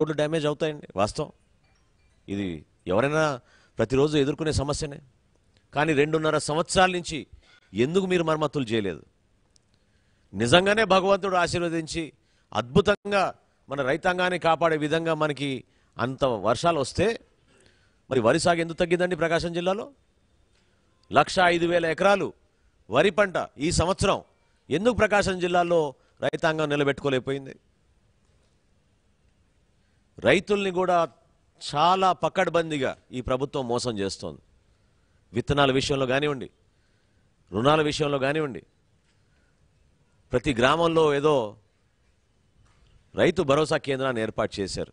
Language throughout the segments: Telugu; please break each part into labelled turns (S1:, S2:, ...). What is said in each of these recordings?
S1: రోడ్లు డ్యామేజ్ అవుతాయండి వాస్తవం ఇది ఎవరైనా ప్రతిరోజు ఎదుర్కొనే సమస్యనే కానీ రెండున్నర సంవత్సరాల నుంచి ఎందుకు మీరు మరమ్మతులు చేయలేదు నిజంగానే భగవంతుడు ఆశీర్వదించి అద్భుతంగా మన రైతాంగాన్ని కాపాడే విధంగా మనకి అంత వర్షాలు వస్తే మరి వరి సాగు ఎందుకు తగ్గిందండి ప్రకాశం జిల్లాలో లక్ష ఐదు వేల ఎకరాలు వరి పంట ఈ సంవత్సరం ఎందుకు ప్రకాశం జిల్లాలో రైతాంగం నిలబెట్టుకోలేకపోయింది రైతుల్ని కూడా చాలా పక్కడ్బందీగా ఈ ప్రభుత్వం మోసం చేస్తోంది విత్తనాల విషయంలో కానివ్వండి రుణాల విషయంలో కానివ్వండి ప్రతి గ్రామంలో ఏదో రైతు భరోసా కేంద్రాన్ని ఏర్పాటు చేశారు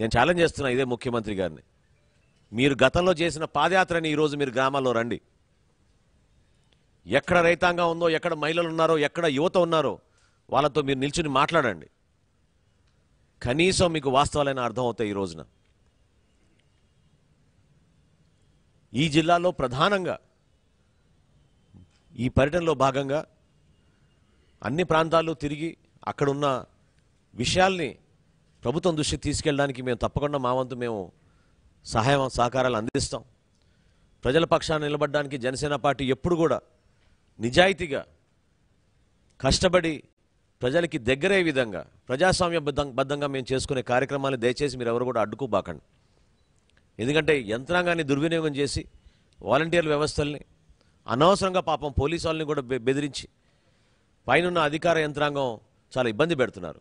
S1: నేను ఛాలెంజ్ చేస్తున్నా ఇదే ముఖ్యమంత్రి గారిని మీరు గతంలో చేసిన పాదయాత్రని ఈరోజు మీరు గ్రామాల్లో రండి ఎక్కడ రైతాంగం ఉందో ఎక్కడ మహిళలు ఉన్నారో ఎక్కడ యువత ఉన్నారో వాళ్ళతో మీరు నిల్చుని మాట్లాడండి కనీసం మీకు వాస్తవాలైన అర్థం అవుతాయి ఈ రోజున ఈ జిల్లాలో ప్రధానంగా ఈ పర్యటనలో భాగంగా అన్ని ప్రాంతాల్లో తిరిగి అక్కడున్న విషయాల్ని ప్రభుత్వం దృష్టికి తీసుకెళ్ళడానికి మేము తప్పకుండా మా వంతు మేము సహాయం సహకారాలు అందిస్తాం ప్రజల పక్షాన్ని నిలబడడానికి జనసేన పార్టీ ఎప్పుడు కూడా నిజాయితీగా కష్టపడి ప్రజలకి దగ్గరే విధంగా ప్రజాస్వామ్య బద్ధంగా మేము చేసుకునే కార్యక్రమాలు దయచేసి మీరు ఎవరు కూడా అడ్డుకోబాకండి ఎందుకంటే యంత్రాంగాన్ని దుర్వినియోగం చేసి వాలంటీర్ల వ్యవస్థల్ని అనవసరంగా పాపం పోలీసు వాళ్ళని కూడా బెదిరించి పైనున్న అధికార యంత్రాంగం చాలా ఇబ్బంది పెడుతున్నారు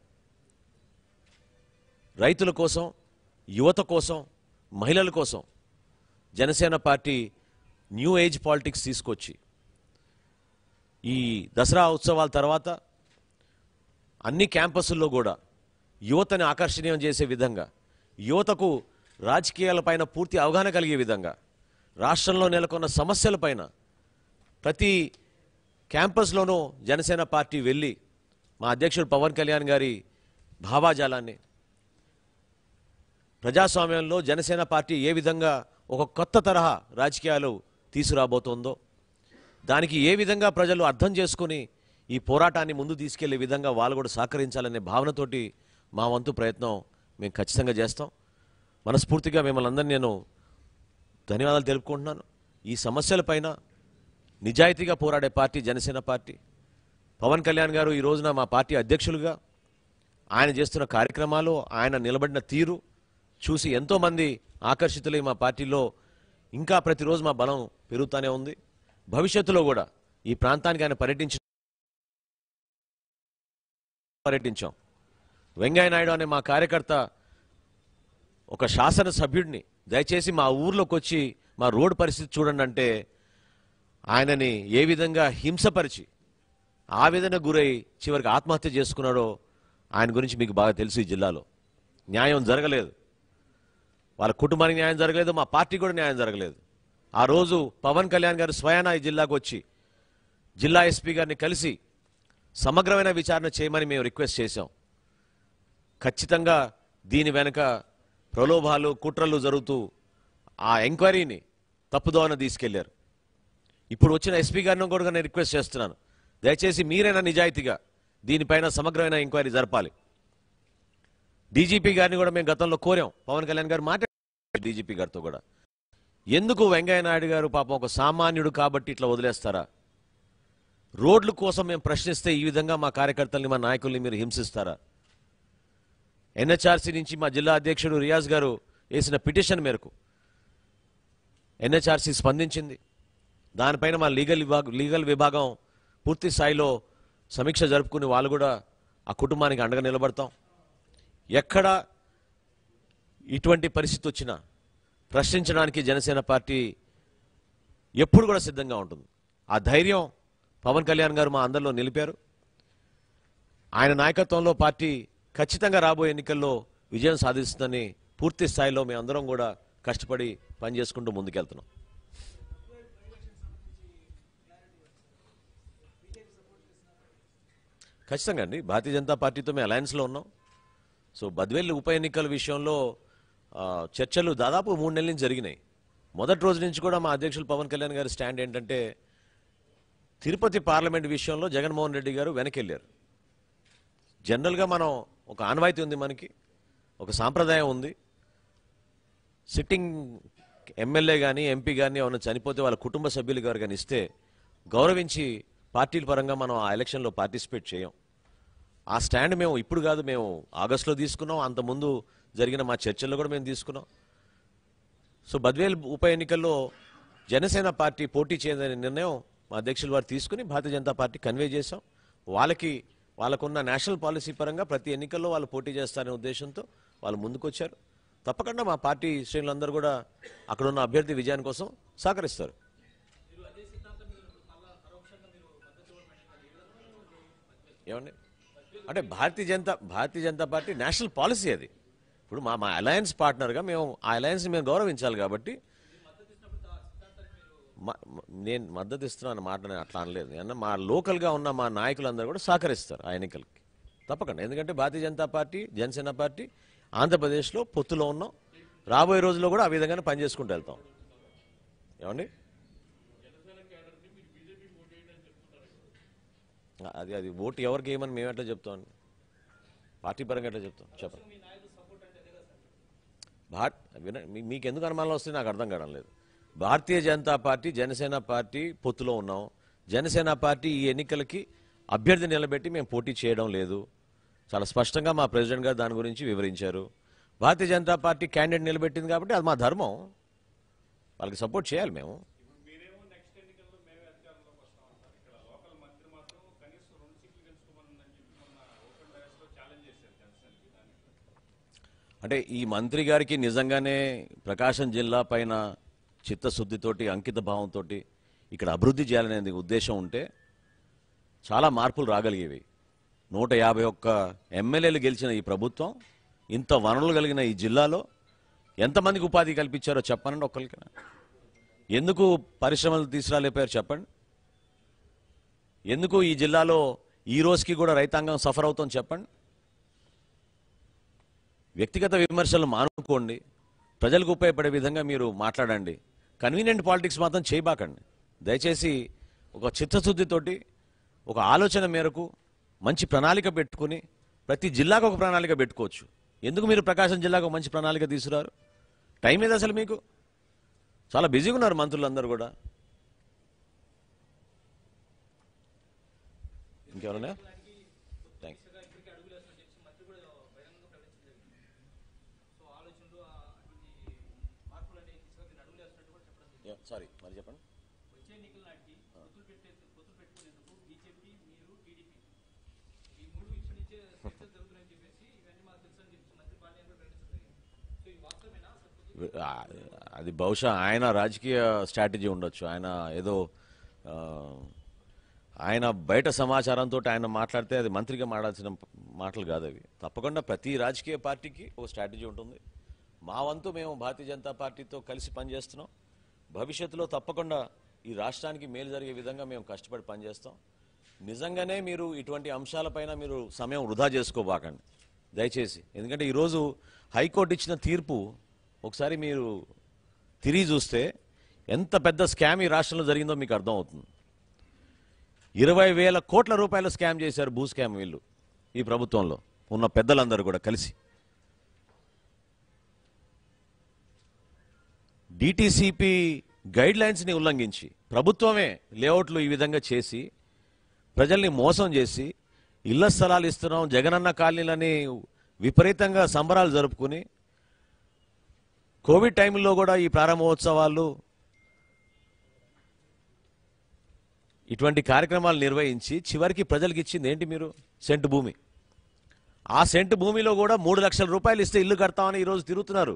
S1: రైతుల కోసం యువత కోసం మహిళల కోసం Janasena party new age politics తీసుకొచ్చి ఈ దసరా ఉత్సవాల తర్వాత అన్ని క్యాంపస్ల్లో కూడా యువతని ఆకర్షణీయం చేసే విధంగా యువతకు రాజకీయాలపైన పూర్తి అవగాహన కలిగే విధంగా రాష్ట్రంలో నెలకొన్న సమస్యలపైన ప్రతి క్యాంపస్లోనూ జనసేన పార్టీ వెళ్ళి మా అధ్యక్షుడు పవన్ కళ్యాణ్ గారి భావాజాలాన్ని ప్రజాస్వామ్యంలో జనసేన పార్టీ ఏ విధంగా ఒక కొత్త తరహా రాజకీయాలు తీసుకురాబోతోందో దానికి ఏ విధంగా ప్రజలు అర్థం చేసుకుని ఈ పోరాటాన్ని ముందు తీసుకెళ్లే విధంగా వాళ్ళు కూడా సహకరించాలనే భావనతోటి మా వంతు ప్రయత్నం మేము ఖచ్చితంగా చేస్తాం మనస్ఫూర్తిగా మిమ్మల్ని అందరినీ నేను ధన్యవాదాలు తెలుపుకుంటున్నాను ఈ సమస్యలపైన నిజాయితీగా పోరాడే పార్టీ జనసేన పార్టీ పవన్ కళ్యాణ్ గారు ఈ రోజున మా పార్టీ అధ్యక్షులుగా ఆయన చేస్తున్న కార్యక్రమాలు ఆయన నిలబడిన తీరు చూసి ఎంతోమంది ఆకర్షితులై మా పార్టీలో ఇంకా ప్రతిరోజు మా బలం పెరుగుతూనే ఉంది భవిష్యత్తులో కూడా ఈ ప్రాంతానికి ఆయన పర్యటించిన పర్యటించాం వెంకయ్యనాయుడు అనే మా కార్యకర్త ఒక శాసనసభ్యుడిని దయచేసి మా ఊర్లోకి వచ్చి మా రోడ్డు పరిస్థితి చూడండి అంటే ఆయనని ఏ విధంగా హింసపరిచి విధంగా గురై చివరికి ఆత్మహత్య చేసుకున్నాడో ఆయన గురించి మీకు బాగా తెలుసు ఈ జిల్లాలో న్యాయం జరగలేదు వాళ్ళ కుటుంబానికి న్యాయం జరగలేదు మా పార్టీ కూడా న్యాయం జరగలేదు ఆ రోజు పవన్ కళ్యాణ్ గారు స్వయానా ఈ జిల్లాకు వచ్చి జిల్లా ఎస్పీ గారిని కలిసి సమగ్రమైన విచారణ చేయమని మేము రిక్వెస్ట్ చేశాం ఖచ్చితంగా దీని వెనుక ప్రలోభాలు కుట్రలు జరుగుతూ ఆ ఎంక్వైరీని తప్పుదోవన తీసుకెళ్లారు ఇప్పుడు వచ్చిన ఎస్పీ గారిని కూడా నేను రిక్వెస్ట్ చేస్తున్నాను దయచేసి మీరైనా నిజాయితీగా దీనిపైన సమగ్రమైన ఎంక్వైరీ జరపాలి డీజీపీ గారిని కూడా మేము గతంలో కోరాం పవన్ కళ్యాణ్ గారు మాట్లాడారు డీజీపీ గారితో కూడా ఎందుకు వెంకయ్య నాయుడు గారు పాపం ఒక సామాన్యుడు కాబట్టి ఇట్లా వదిలేస్తారా రోడ్ల కోసం మేము ప్రశ్నిస్తే ఈ విధంగా మా కార్యకర్తల్ని మా నాయకుల్ని మీరు హింసిస్తారా ఎన్హెచ్ఆర్సీ నుంచి మా జిల్లా అధ్యక్షుడు రియాజ్ గారు వేసిన పిటిషన్ మేరకు ఎన్హెచ్ఆర్సీ స్పందించింది దానిపైన మా లీగల్ విభాగం లీగల్ విభాగం పూర్తి స్థాయిలో సమీక్ష జరుపుకుని వాళ్ళు కూడా ఆ కుటుంబానికి అండగా నిలబడతాం ఎక్కడ ఇటువంటి పరిస్థితి వచ్చినా ప్రశ్నించడానికి జనసేన పార్టీ ఎప్పుడు కూడా సిద్ధంగా ఉంటుంది ఆ ధైర్యం పవన్ కళ్యాణ్ గారు మా అందరిలో నిలిపారు ఆయన నాయకత్వంలో పార్టీ ఖచ్చితంగా రాబోయే ఎన్నికల్లో విజయం సాధిస్తుందని పూర్తి స్థాయిలో మేమందరం కూడా కష్టపడి పనిచేసుకుంటూ ముందుకెళ్తున్నాం ఖచ్చితంగా అండి భారతీయ జనతా పార్టీతో మేము అలయన్స్లో ఉన్నాం సో బద్వేల్లి ఉప ఎన్నికల విషయంలో చర్చలు దాదాపు మూడు నెలల నుంచి జరిగినాయి మొదటి రోజు నుంచి కూడా మా అధ్యక్షులు పవన్ కళ్యాణ్ గారి స్టాండ్ ఏంటంటే తిరుపతి పార్లమెంట్ విషయంలో జగన్మోహన్ రెడ్డి గారు వెనకెళ్ళారు జనరల్గా మనం ఒక ఆన్వాయితీ ఉంది మనకి ఒక సాంప్రదాయం ఉంది సిట్టింగ్ ఎమ్మెల్యే కానీ ఎంపీ కానీ ఏమైనా చనిపోతే వాళ్ళ కుటుంబ సభ్యులు గారు కానీ ఇస్తే గౌరవించి పార్టీల పరంగా మనం ఆ ఎలక్షన్లో పార్టిసిపేట్ చేయం ఆ స్టాండ్ మేము ఇప్పుడు కాదు మేము ఆగస్టులో తీసుకున్నాం అంతకుముందు జరిగిన మా చర్చల్లో కూడా మేము తీసుకున్నాం సో బద్వేల్ ఉప ఎన్నికల్లో జనసేన పార్టీ పోటీ చేయదనే నిర్ణయం మా అధ్యక్షులు వారు తీసుకుని భారతీయ జనతా పార్టీ కన్వే చేశాం వాళ్ళకి వాళ్ళకున్న నేషనల్ పాలసీ పరంగా ప్రతి ఎన్నికల్లో వాళ్ళు పోటీ చేస్తారనే ఉద్దేశంతో వాళ్ళు ముందుకొచ్చారు తప్పకుండా మా పార్టీ శ్రేణులందరూ కూడా అక్కడున్న అభ్యర్థి విజయాని కోసం సహకరిస్తారు ఏమండి అంటే Bharatiya Janata Bharatiya Janata party national policy అది ఇప్పుడు మా మా అలయన్స్ పార్ట్నర్గా మేము ఆ అలయన్స్ని మేము గౌరవించాలి కాబట్టి నేను మద్దతు ఇస్తున్నాను మాట నేను అట్లా అనలేదు అన్న మా లోకల్గా ఉన్న మా నాయకులందరూ కూడా సహకరిస్తారు ఆ ఎన్నికలకి తప్పకుండా ఎందుకంటే భారతీయ జనతా పార్టీ జనసేన పార్టీ ఆంధ్రప్రదేశ్లో పొత్తులో ఉన్నాం రాబోయే రోజుల్లో కూడా ఆ విధంగానే పనిచేసుకుంటూ వెళ్తాం ఏమండి అది అది ఓటు ఎవరికి ఏమని మేము ఎట్లా చెప్తాం పార్టీ పరంగా ఎట్లా చెప్తాం చెప్పండి భారత్ మీకు ఎందుకు అనుమానాలు వస్తే నాకు అర్థం కావడం లేదు భారతీయ జనతా పార్టీ జనసేన పార్టీ పొత్తులో ఉన్నాం జనసేన పార్టీ ఈ ఎన్నికలకి అభ్యర్థి నిలబెట్టి మేము పోటీ చేయడం లేదు చాలా స్పష్టంగా మా ప్రెసిడెంట్ గారు దాని గురించి వివరించారు భారతీయ జనతా పార్టీ క్యాండిడేట్ నిలబెట్టింది కాబట్టి అది మా ధర్మం వాళ్ళకి సపోర్ట్ చేయాలి మేము అంటే ఈ మంత్రి గారికి నిజంగానే ప్రకాశం జిల్లా పైన చిత్తశుద్ధితోటి అంకిత భావంతో ఇక్కడ అభివృద్ధి చేయాలనే ఉద్దేశం ఉంటే చాలా మార్పులు రాగలిగేవి నూట యాభై ఒక్క ఎమ్మెల్యేలు గెలిచిన ఈ ప్రభుత్వం ఇంత వనరులు కలిగిన ఈ జిల్లాలో ఎంతమందికి ఉపాధి కల్పించారో చెప్పనండి ఒక్కరికైనా ఎందుకు పరిశ్రమలు తీసుకురాలేపోయారు చెప్పండి ఎందుకు ఈ జిల్లాలో ఈ రోజుకి కూడా రైతాంగం సఫర్ అవుతుంది చెప్పండి వ్యక్తిగత విమర్శలు మానుకోండి ప్రజలకు ఉపయోగపడే విధంగా మీరు మాట్లాడండి కన్వీనియంట్ పాలిటిక్స్ మాత్రం చేయబాకండి దయచేసి ఒక చిత్తశుద్ధితోటి ఒక ఆలోచన మేరకు మంచి ప్రణాళిక పెట్టుకుని ప్రతి జిల్లాకు ఒక ప్రణాళిక పెట్టుకోవచ్చు ఎందుకు మీరు ప్రకాశం జిల్లాకు మంచి ప్రణాళిక తీసుకురారు టైం ఏది అసలు మీకు చాలా బిజీగా ఉన్నారు మంత్రులందరూ కూడా ఇంకెవరన్నా సారీ మరి చెప్పండి అది బహుశా ఆయన రాజకీయ స్ట్రాటజీ ఉండొచ్చు ఆయన ఏదో ఆయన బయట సమాచారంతో ఆయన మాట్లాడితే అది మంత్రిగా మాట్లాడాల్సిన మాటలు కాదు అవి తప్పకుండా ప్రతి రాజకీయ పార్టీకి ఒక స్ట్రాటజీ ఉంటుంది మా వంతు మేము భారతీయ జనతా పార్టీతో కలిసి పనిచేస్తున్నాం భవిష్యత్తులో తప్పకుండా ఈ రాష్ట్రానికి మేలు జరిగే విధంగా మేము కష్టపడి పనిచేస్తాం నిజంగానే మీరు ఇటువంటి అంశాలపైన మీరు సమయం వృధా చేసుకోబాకండి దయచేసి ఎందుకంటే ఈరోజు హైకోర్టు ఇచ్చిన తీర్పు ఒకసారి మీరు తిరిగి చూస్తే ఎంత పెద్ద స్కామ్ ఈ రాష్ట్రంలో జరిగిందో మీకు అర్థమవుతుంది ఇరవై వేల కోట్ల రూపాయల స్కామ్ చేశారు భూ స్కామ్ వీళ్ళు ఈ ప్రభుత్వంలో ఉన్న పెద్దలందరూ కూడా కలిసి డిటీసీపీ గైడ్లైన్స్ని ఉల్లంఘించి ప్రభుత్వమే లేఅవుట్లు ఈ విధంగా చేసి ప్రజల్ని మోసం చేసి ఇళ్ల స్థలాలు ఇస్తున్నాం జగనన్న కాలనీలని విపరీతంగా సంబరాలు జరుపుకుని కోవిడ్ టైంలో కూడా ఈ ప్రారంభోత్సవాలు ఇటువంటి కార్యక్రమాలు నిర్వహించి చివరికి ప్రజలకు ఇచ్చింది ఏంటి మీరు సెంటు భూమి ఆ సెంటు భూమిలో కూడా మూడు లక్షల రూపాయలు ఇస్తే ఇల్లు కడతామని ఈరోజు తిరుగుతున్నారు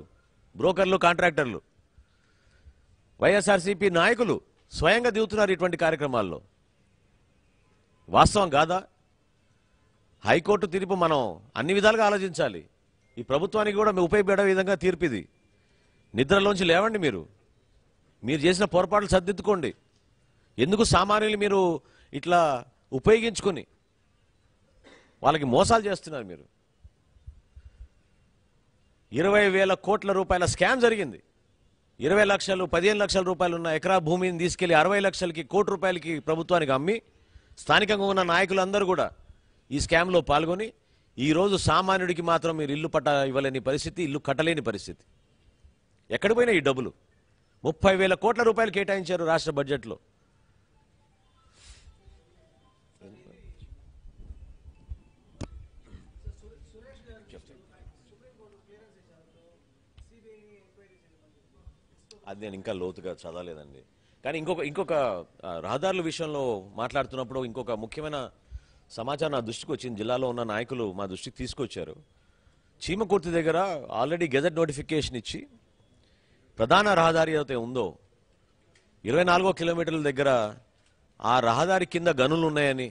S1: బ్రోకర్లు కాంట్రాక్టర్లు వైఎస్ఆర్సీపీ నాయకులు స్వయంగా దిగుతున్నారు ఇటువంటి కార్యక్రమాల్లో వాస్తవం కాదా హైకోర్టు తీర్పు మనం అన్ని విధాలుగా ఆలోచించాలి ఈ ప్రభుత్వానికి కూడా ఉపయోగపడే విధంగా తీర్పు ఇది నిద్రలోంచి లేవండి మీరు మీరు చేసిన పొరపాట్లు సర్దిద్దుకోండి ఎందుకు సామాన్యులు మీరు ఇట్లా ఉపయోగించుకుని వాళ్ళకి మోసాలు చేస్తున్నారు మీరు ఇరవై వేల కోట్ల రూపాయల స్కామ్ జరిగింది ఇరవై లక్షలు పదిహేను లక్షల రూపాయలు ఉన్న ఎకరా భూమిని తీసుకెళ్లి అరవై లక్షలకి కోటి రూపాయలకి ప్రభుత్వానికి అమ్మి స్థానికంగా ఉన్న నాయకులందరూ కూడా ఈ స్కామ్లో పాల్గొని ఈరోజు సామాన్యుడికి మాత్రం మీరు ఇల్లు పట్ట ఇవ్వలేని పరిస్థితి ఇల్లు కట్టలేని పరిస్థితి ఎక్కడ ఈ డబ్బులు ముప్పై వేల కోట్ల రూపాయలు కేటాయించారు రాష్ట్ర బడ్జెట్లో అది నేను ఇంకా లోతుగా చదవలేదండి కానీ ఇంకొక ఇంకొక రహదారుల విషయంలో మాట్లాడుతున్నప్పుడు ఇంకొక ముఖ్యమైన సమాచారం నా దృష్టికి వచ్చింది జిల్లాలో ఉన్న నాయకులు మా దృష్టికి తీసుకొచ్చారు చీమకుర్తి దగ్గర ఆల్రెడీ గెజెట్ నోటిఫికేషన్ ఇచ్చి ప్రధాన రహదారి అయితే ఉందో ఇరవై నాలుగో కిలోమీటర్ల దగ్గర ఆ రహదారి కింద గనులు ఉన్నాయని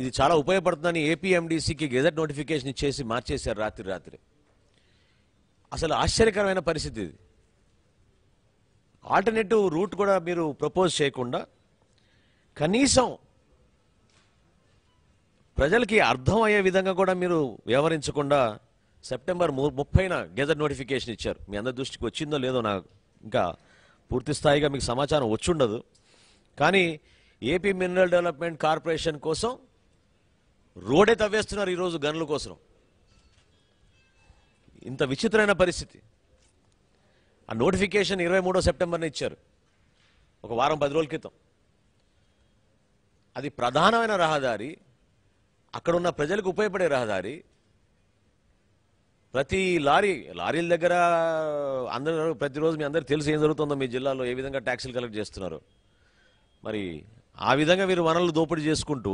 S1: ఇది చాలా ఉపయోగపడుతుందని ఏపీఎండిసికి గెజెట్ నోటిఫికేషన్ ఇచ్చేసి మార్చేశారు రాత్రి రాత్రి అసలు ఆశ్చర్యకరమైన పరిస్థితి ఇది ఆల్టర్నేటివ్ రూట్ కూడా మీరు ప్రపోజ్ చేయకుండా కనీసం ప్రజలకి అర్థం అయ్యే విధంగా కూడా మీరు వ్యవహరించకుండా సెప్టెంబర్ ము ముప్పైన గెజెట్ నోటిఫికేషన్ ఇచ్చారు మీ అందరి దృష్టికి వచ్చిందో లేదో నాకు ఇంకా పూర్తి స్థాయిగా మీకు సమాచారం వచ్చుండదు కానీ ఏపీ మినరల్ డెవలప్మెంట్ కార్పొరేషన్ కోసం రోడే తవ్వేస్తున్నారు ఈరోజు గనుల కోసం ఇంత విచిత్రమైన పరిస్థితి ఆ నోటిఫికేషన్ ఇరవై మూడో సెప్టెంబర్ని ఇచ్చారు ఒక వారం పది రోజుల క్రితం అది ప్రధానమైన రహదారి అక్కడున్న ప్రజలకు ఉపయోగపడే రహదారి ప్రతి లారీ లారీల దగ్గర అందరూ ప్రతిరోజు మీ అందరు తెలిసి ఏం జరుగుతుందో మీ జిల్లాలో ఏ విధంగా ట్యాక్సీలు కలెక్ట్ చేస్తున్నారు మరి ఆ విధంగా మీరు వనరులు దోపిడీ చేసుకుంటూ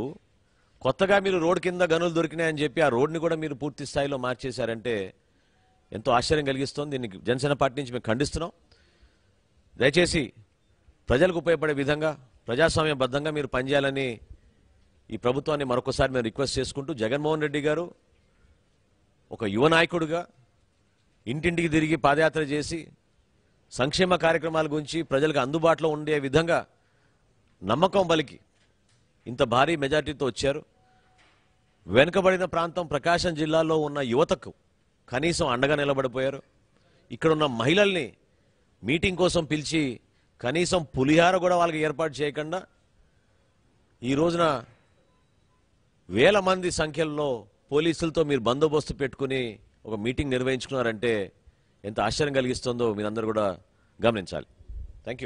S1: కొత్తగా మీరు రోడ్ కింద గనులు దొరికినాయని చెప్పి ఆ రోడ్ని కూడా మీరు పూర్తి స్థాయిలో మార్చేశారంటే ఎంతో ఆశ్చర్యం కలిగిస్తుంది దీనికి జనసేన పార్టీ నుంచి మేము ఖండిస్తున్నాం దయచేసి ప్రజలకు ఉపయోగపడే విధంగా ప్రజాస్వామ్యబద్ధంగా మీరు పనిచేయాలని ఈ ప్రభుత్వాన్ని మరొకసారి మేము రిక్వెస్ట్ చేసుకుంటూ జగన్మోహన్ రెడ్డి గారు ఒక యువ నాయకుడిగా ఇంటింటికి తిరిగి పాదయాత్ర చేసి సంక్షేమ కార్యక్రమాల గురించి ప్రజలకు అందుబాటులో ఉండే విధంగా నమ్మకం బలికి ఇంత భారీ మెజార్టీతో వచ్చారు వెనుకబడిన ప్రాంతం ప్రకాశం జిల్లాలో ఉన్న యువతకు కనీసం అండగా నిలబడిపోయారు ఇక్కడున్న మహిళల్ని మీటింగ్ కోసం పిలిచి కనీసం పులిహార కూడా వాళ్ళకి ఏర్పాటు చేయకుండా ఈ రోజున వేల మంది సంఖ్యల్లో పోలీసులతో మీరు బందోబస్తు పెట్టుకుని ఒక మీటింగ్ నిర్వహించుకున్నారంటే ఎంత ఆశ్చర్యం కలిగిస్తుందో మీరందరూ కూడా గమనించాలి థ్యాంక్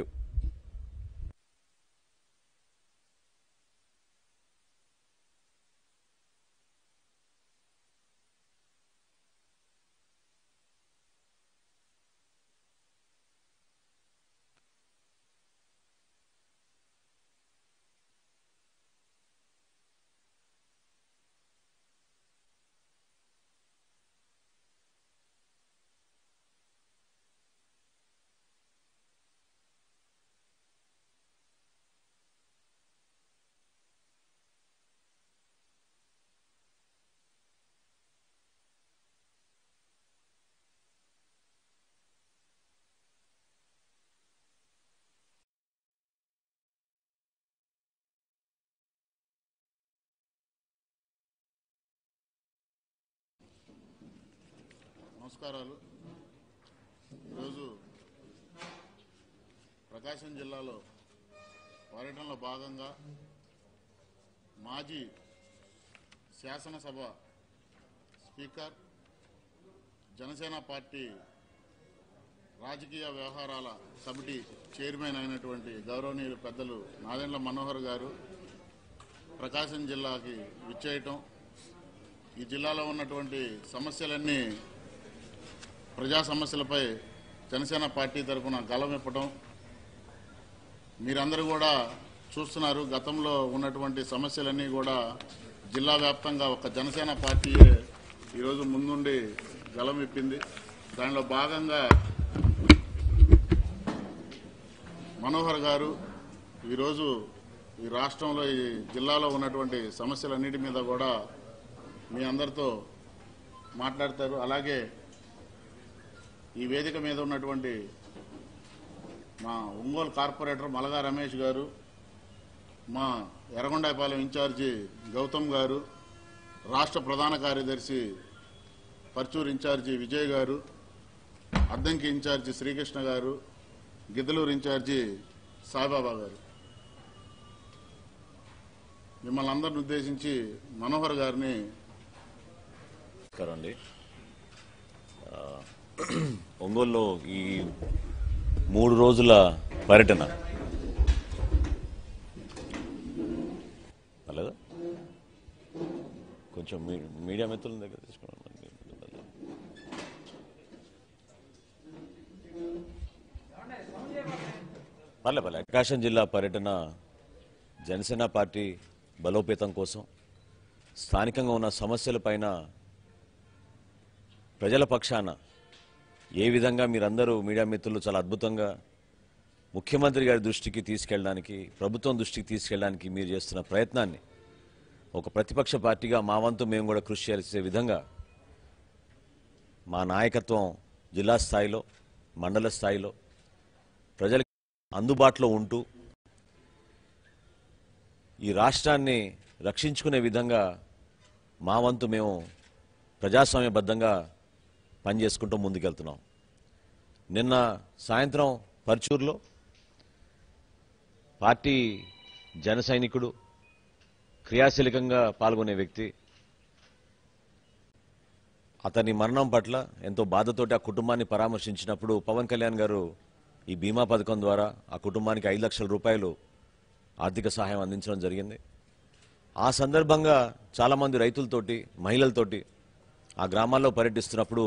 S2: నమస్కారాలు ఈరోజు ప్రకాశం జిల్లాలో పర్యటనలో భాగంగా మాజీ శాసనసభ స్పీకర్ జనసేన పార్టీ రాజకీయ వ్యవహారాల కమిటీ చైర్మన్ అయినటువంటి గౌరవనీయులు పెద్దలు నాదెండ్ల మనోహర్ గారు ప్రకాశం జిల్లాకి విచ్చేయటం ఈ జిల్లాలో ఉన్నటువంటి సమస్యలన్నీ ప్రజా సమస్యలపై జనసేన పార్టీ తరఫున గలం ఇప్పటం మీరందరూ కూడా చూస్తున్నారు గతంలో ఉన్నటువంటి సమస్యలన్నీ కూడా జిల్లా వ్యాప్తంగా ఒక జనసేన పార్టీయే ఈరోజు ముందుండి గలం ఇప్పింది దానిలో భాగంగా మనోహర్ గారు ఈరోజు ఈ రాష్ట్రంలో ఈ జిల్లాలో ఉన్నటువంటి సమస్యలన్నిటి మీద కూడా మీ అందరితో మాట్లాడతారు అలాగే ఈ వేదిక మీద ఉన్నటువంటి మా ఒంగోలు కార్పొరేటర్ మలగా రమేష్ గారు మా ఎర్రగొండాయపాలెం ఇన్ఛార్జి గౌతమ్ గారు రాష్ట్ర ప్రధాన కార్యదర్శి పర్చూరు ఇన్ఛార్జి విజయ్ గారు అద్దంకి ఇన్ఛార్జి శ్రీకృష్ణ గారు గిద్దలూరు ఇన్ఛార్జి సాయిబాబా గారు మిమ్మల్ని అందరిని ఉద్దేశించి మనోహర్ గారిని
S1: ఒంగోలులో ఈ మూడు రోజుల పర్యటన అలాగా కొంచెం మీడియా మిత్రుల దగ్గర తీసుకోవడం పర్లే పర్లే ప్రకాశం జిల్లా పర్యటన జనసేన పార్టీ బలోపేతం కోసం స్థానికంగా ఉన్న సమస్యలపైన ప్రజల పక్షాన ఏ విధంగా మీరందరూ మీడియా మిత్రులు చాలా అద్భుతంగా ముఖ్యమంత్రి గారి దృష్టికి తీసుకెళ్ళడానికి ప్రభుత్వం దృష్టికి తీసుకెళ్ళడానికి మీరు చేస్తున్న ప్రయత్నాన్ని ఒక ప్రతిపక్ష పార్టీగా మా వంతు మేము కూడా కృషి చేసే విధంగా మా నాయకత్వం జిల్లా స్థాయిలో మండల స్థాయిలో ప్రజలకు అందుబాటులో ఉంటూ ఈ రాష్ట్రాన్ని రక్షించుకునే విధంగా మా వంతు మేము ప్రజాస్వామ్యబద్ధంగా పనిచేసుకుంటూ ముందుకెళ్తున్నాం నిన్న సాయంత్రం పరిచూరులో పార్టీ జన సైనికుడు క్రియాశీలకంగా పాల్గొనే వ్యక్తి అతని మరణం పట్ల ఎంతో బాధతోటి ఆ కుటుంబాన్ని పరామర్శించినప్పుడు పవన్ కళ్యాణ్ గారు ఈ బీమా పథకం ద్వారా ఆ కుటుంబానికి ఐదు లక్షల రూపాయలు ఆర్థిక సహాయం అందించడం జరిగింది ఆ సందర్భంగా చాలామంది రైతులతోటి మహిళలతోటి ఆ గ్రామాల్లో పర్యటిస్తున్నప్పుడు